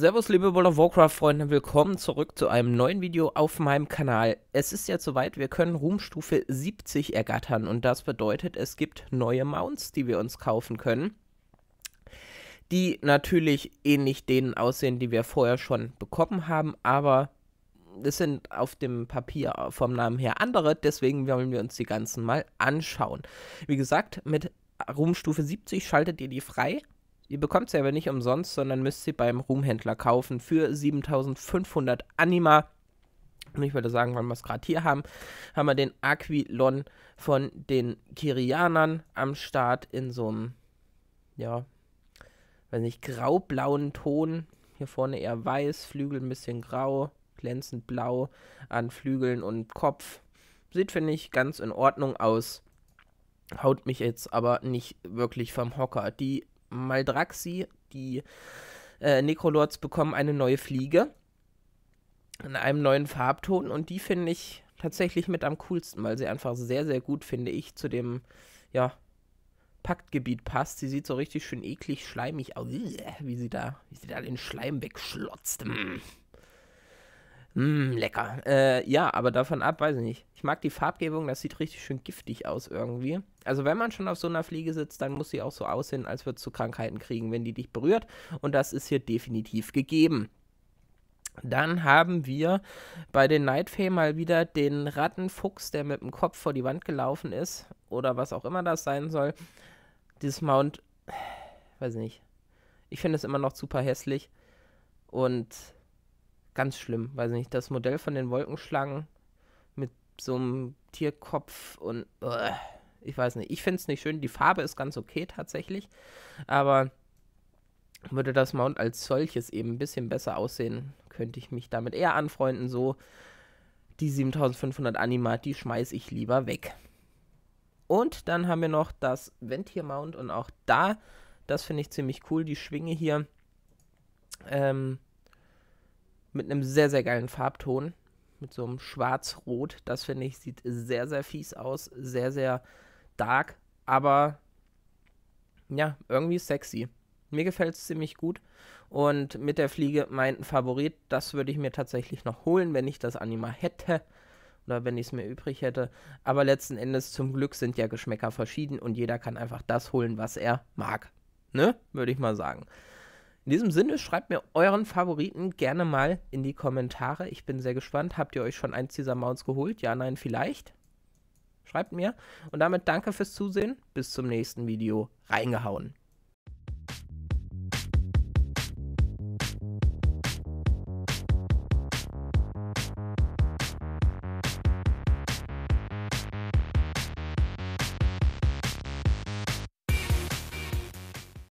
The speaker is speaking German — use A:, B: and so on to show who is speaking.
A: Servus liebe World of Warcraft Freunde, willkommen zurück zu einem neuen Video auf meinem Kanal. Es ist jetzt soweit, wir können Ruhmstufe 70 ergattern und das bedeutet, es gibt neue Mounts, die wir uns kaufen können, die natürlich ähnlich denen aussehen, die wir vorher schon bekommen haben, aber es sind auf dem Papier vom Namen her andere, deswegen wollen wir uns die ganzen mal anschauen. Wie gesagt, mit Ruhmstufe 70 schaltet ihr die frei Ihr bekommt sie aber nicht umsonst, sondern müsst sie beim Ruhmhändler kaufen für 7500 Anima. Und ich würde sagen, wenn wir es gerade hier haben, haben wir den Aquilon von den Kirianern am Start in so einem, ja, weiß nicht, graublauen Ton. Hier vorne eher weiß, Flügel ein bisschen grau, glänzend blau an Flügeln und Kopf. Sieht, finde ich, ganz in Ordnung aus. Haut mich jetzt aber nicht wirklich vom Hocker. Die Maldraxi, die äh, Necrolords bekommen eine neue Fliege in einem neuen Farbton und die finde ich tatsächlich mit am coolsten, weil sie einfach sehr, sehr gut, finde ich, zu dem, ja, Paktgebiet passt. Sie sieht so richtig schön eklig schleimig aus, wie sie da, wie sie da den Schleim wegschlotzt. Mm. Mm, lecker. Äh, ja, aber davon ab, weiß ich nicht. Ich mag die Farbgebung, das sieht richtig schön giftig aus irgendwie. Also wenn man schon auf so einer Fliege sitzt, dann muss sie auch so aussehen, als würdest du Krankheiten kriegen, wenn die dich berührt. Und das ist hier definitiv gegeben. Dann haben wir bei den Nightfay mal wieder den Rattenfuchs, der mit dem Kopf vor die Wand gelaufen ist. Oder was auch immer das sein soll. Dieses Mount, weiß nicht. Ich finde es immer noch super hässlich. Und ganz schlimm. Weiß nicht, das Modell von den Wolkenschlangen mit so einem Tierkopf und uh, ich weiß nicht. Ich finde es nicht schön. Die Farbe ist ganz okay tatsächlich, aber würde das Mount als solches eben ein bisschen besser aussehen, könnte ich mich damit eher anfreunden. So die 7500 Anima, die schmeiße ich lieber weg. Und dann haben wir noch das Ventier Mount und auch da, das finde ich ziemlich cool, die Schwinge hier. Ähm, mit einem sehr, sehr geilen Farbton. Mit so einem Schwarz-Rot. Das finde ich, sieht sehr, sehr fies aus. Sehr, sehr dark. Aber ja, irgendwie sexy. Mir gefällt es ziemlich gut. Und mit der Fliege mein Favorit. Das würde ich mir tatsächlich noch holen, wenn ich das Anima hätte. Oder wenn ich es mir übrig hätte. Aber letzten Endes, zum Glück sind ja Geschmäcker verschieden und jeder kann einfach das holen, was er mag. Ne? Würde ich mal sagen. In diesem Sinne, schreibt mir euren Favoriten gerne mal in die Kommentare. Ich bin sehr gespannt. Habt ihr euch schon eins dieser Mounts geholt? Ja, nein, vielleicht? Schreibt mir. Und damit danke fürs Zusehen. Bis zum nächsten Video. Reingehauen.